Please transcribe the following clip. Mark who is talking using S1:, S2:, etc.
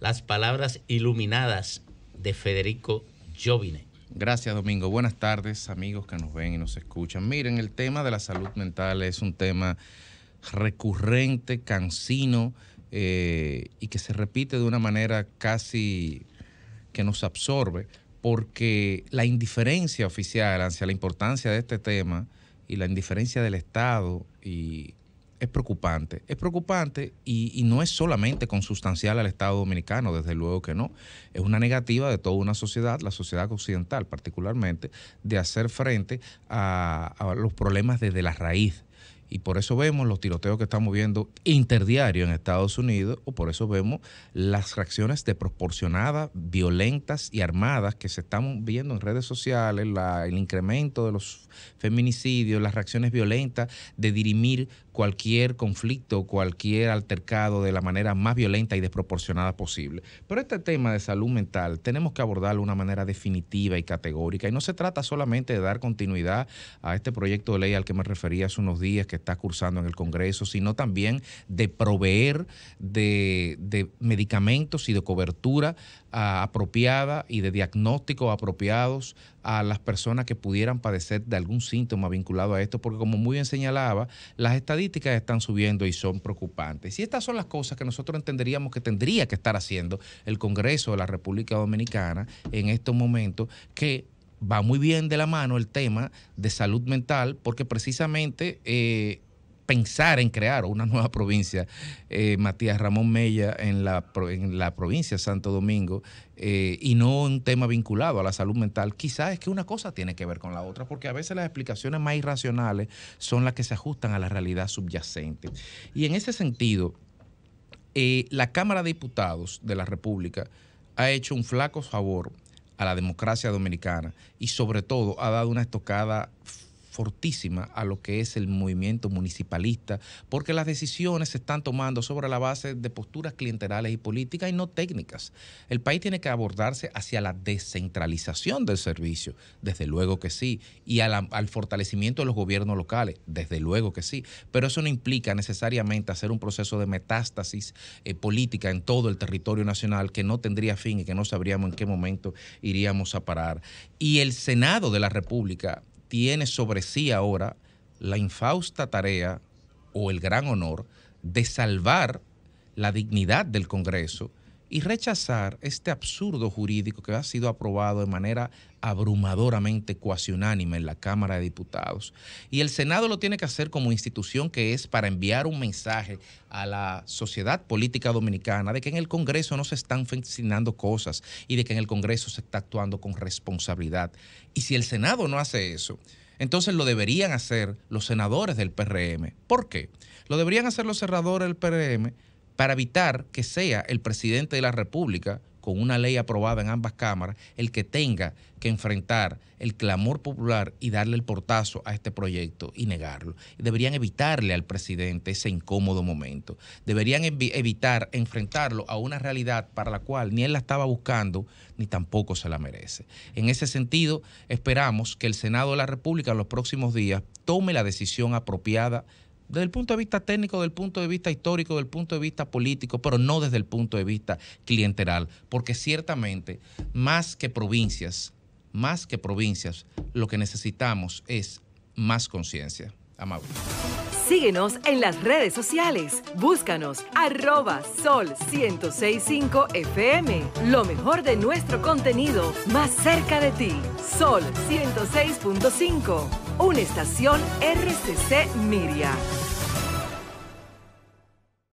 S1: las palabras iluminadas de Federico Jovine. Gracias, Domingo. Buenas tardes, amigos que nos ven y nos escuchan. Miren, el tema de la salud mental es un tema recurrente, cansino eh, y que se repite de una manera casi que nos absorbe, porque la indiferencia oficial hacia la importancia de este tema y la indiferencia del Estado y es preocupante. Es preocupante y, no es solamente consustancial al Estado dominicano, desde luego que no. Es una negativa de toda una sociedad, la sociedad occidental particularmente, de hacer frente a, los problemas desde la raíz. Y por eso vemos los tiroteos que estamos viendo interdiario en Estados Unidos, o por eso vemos las reacciones desproporcionadas, violentas y armadas que se están viendo en redes sociales, el incremento de los feminicidios, las reacciones violentas de dirimir cualquier conflicto, cualquier altercado de la manera más violenta y desproporcionada posible. Pero este tema de salud mental tenemos que abordarlo de una manera definitiva y categórica. Y no se trata solamente de dar continuidad a este proyecto de ley al que me refería hace unos días que está cursando en el Congreso, sino también de proveer de, medicamentos y de cobertura ah, apropiada y de diagnósticos apropiados a las personas que pudieran padecer de algún síntoma vinculado a esto, porque como muy bien señalaba, las estadísticas están subiendo y son preocupantes. Y estas son las cosas que nosotros entenderíamos que tendría que estar haciendo el Congreso de la República Dominicana en estos momentos, que va muy bien de la mano el tema de salud mental, porque precisamente... Eh, pensar en crear una nueva provincia. Eh, Matías Ramón Mella en la, en la provincia de Santo Domingo eh, y no un tema vinculado a la salud mental, quizás es que una cosa tiene que ver con la otra, porque a veces las explicaciones más irracionales son las que se ajustan a la realidad subyacente. Y en ese sentido, eh, la Cámara de Diputados de la República ha hecho un flaco favor a la democracia dominicana y sobre todo ha dado una estocada fortísima a lo que es el movimiento municipalista, porque las decisiones se están tomando sobre la base de posturas clienterales y políticas y no técnicas. El país tiene que abordarse hacia la descentralización del servicio, desde luego que sí, y al fortalecimiento de los gobiernos locales, desde luego que sí, pero eso no implica necesariamente hacer un proceso de metástasis eh, política en todo el territorio nacional que no tendría fin y que no sabríamos en qué momento iríamos a parar. Y el Senado de la República, tiene sobre sí ahora la infausta tarea o el gran honor de salvar la dignidad del Congreso y rechazar este absurdo jurídico que ha sido aprobado de manera abrumadoramente cuasi unánime en la Cámara de Diputados. Y el Senado lo tiene que hacer como institución que es para enviar un mensaje a la sociedad política dominicana de que en el Congreso no se están fascinando cosas y de que en el Congreso se está actuando con responsabilidad. Y si el Senado no hace eso, entonces lo deberían hacer los senadores del PRM. ¿Por qué? Lo deberían hacer los cerradores del PRM para evitar que sea el presidente de la República, con una ley aprobada en ambas cámaras, el que tenga que enfrentar el clamor popular y darle el portazo a este proyecto y negarlo. Deberían evitarle al presidente ese incómodo momento. Deberían evitar enfrentarlo a una realidad para la cual ni él la estaba buscando ni tampoco se la merece. En ese sentido, esperamos que el Senado de la República en los próximos días tome la decisión apropiada desde el punto de vista técnico, desde el punto de vista histórico, desde el punto de vista político, pero no desde el punto de vista clienteral, porque ciertamente más que provincias, más que provincias, lo que necesitamos es más conciencia. Amable. Síguenos en las redes sociales. Búscanos arroba sol 1065 FM. Lo mejor de nuestro contenido más cerca de ti. Sol 106.5. Una estación RCC Miria.